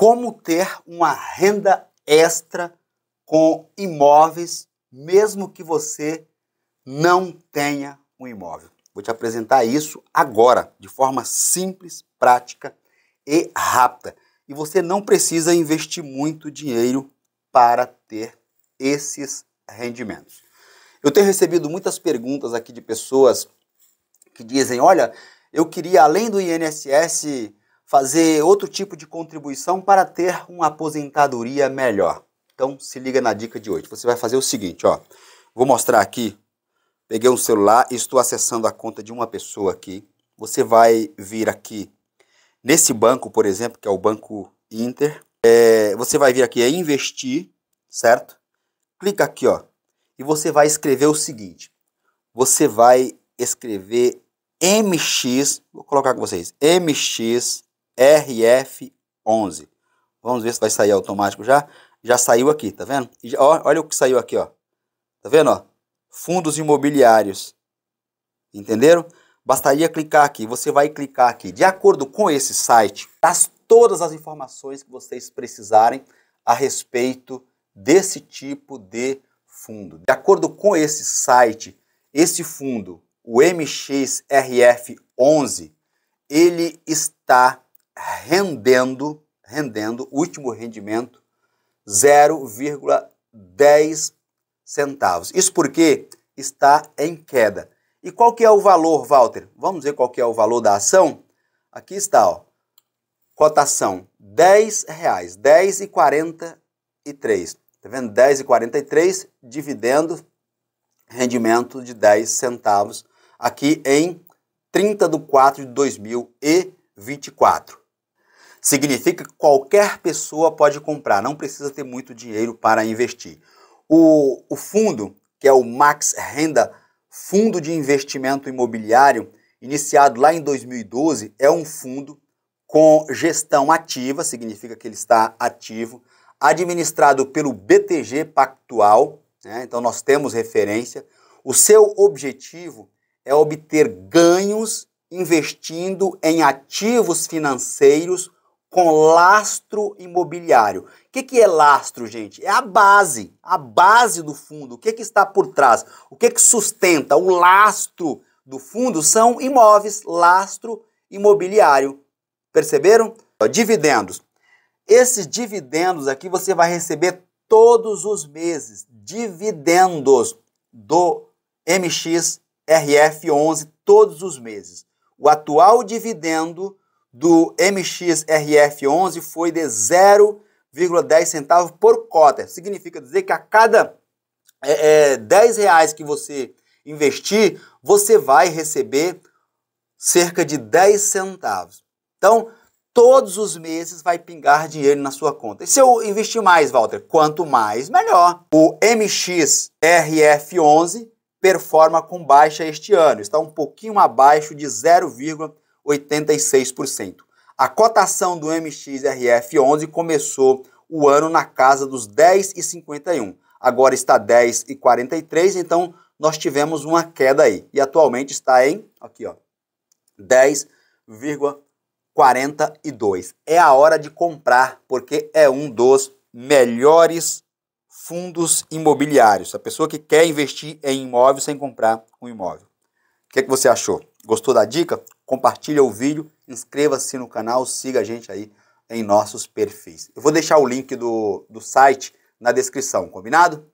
como ter uma renda extra com imóveis, mesmo que você não tenha um imóvel. Vou te apresentar isso agora, de forma simples, prática e rápida. E você não precisa investir muito dinheiro para ter esses rendimentos. Eu tenho recebido muitas perguntas aqui de pessoas que dizem: olha, eu queria, além do INSS, fazer outro tipo de contribuição para ter uma aposentadoria melhor. Então se liga na dica de hoje. Você vai fazer o seguinte, ó. Vou mostrar aqui. Peguei um celular e estou acessando a conta de uma pessoa aqui. Você vai vir aqui nesse banco, por exemplo, que é o banco Inter. É, você vai vir aqui em é investir, certo? Clica aqui, ó, e você vai escrever o seguinte. Você vai escrever MX, vou colocar com vocês, MX RF11. Vamos ver se vai sair automático já. Já saiu aqui, tá vendo? Já, ó, olha o que saiu aqui, ó. Tá vendo, ó? Fundos imobiliários. Entenderam? Bastaria clicar aqui. Você vai clicar aqui. De acordo com esse site, traz todas as informações que vocês precisarem a respeito desse tipo de fundo. De acordo com esse site, esse fundo, o MXRF11, ele está rendendo, rendendo, último rendimento, 0,10 centavos. Isso porque está em queda. E qual que é o valor, Walter? Vamos ver qual que é o valor da ação? Aqui está, ó. Cotação R$ 10,00, 10,43. Tá vendo? 10,43, dividendo, rendimento de 10 centavos aqui em 30 de 4 de 2024. Significa que qualquer pessoa pode comprar, não precisa ter muito dinheiro para investir. O, o fundo, que é o Max Renda, Fundo de Investimento Imobiliário, iniciado lá em 2012, é um fundo com gestão ativa, significa que ele está ativo, administrado pelo BTG Pactual, né? então nós temos referência. O seu objetivo é obter ganhos investindo em ativos financeiros com lastro imobiliário. O que, que é lastro, gente? É a base, a base do fundo. O que, que está por trás? O que, que sustenta? O lastro do fundo são imóveis, lastro imobiliário. Perceberam? Dividendos. Esses dividendos aqui você vai receber todos os meses. Dividendos do MXRF11 todos os meses. O atual dividendo do MXRF11 foi de 0,10 centavos por cota. Significa dizer que a cada é, é, 10 reais que você investir, você vai receber cerca de 10 centavos. Então, todos os meses vai pingar dinheiro na sua conta. E se eu investir mais, Walter? Quanto mais, melhor. O MXRF11 performa com baixa este ano, está um pouquinho abaixo de 0, 86%. A cotação do MXRF11 começou o ano na casa dos 10,51. Agora está 10,43, então nós tivemos uma queda aí. E atualmente está em, aqui ó, 10,42. É a hora de comprar, porque é um dos melhores fundos imobiliários. A pessoa que quer investir em imóvel sem comprar um imóvel. O que, é que você achou? Gostou da dica? compartilha o vídeo, inscreva-se no canal, siga a gente aí em nossos perfis. Eu vou deixar o link do, do site na descrição, combinado?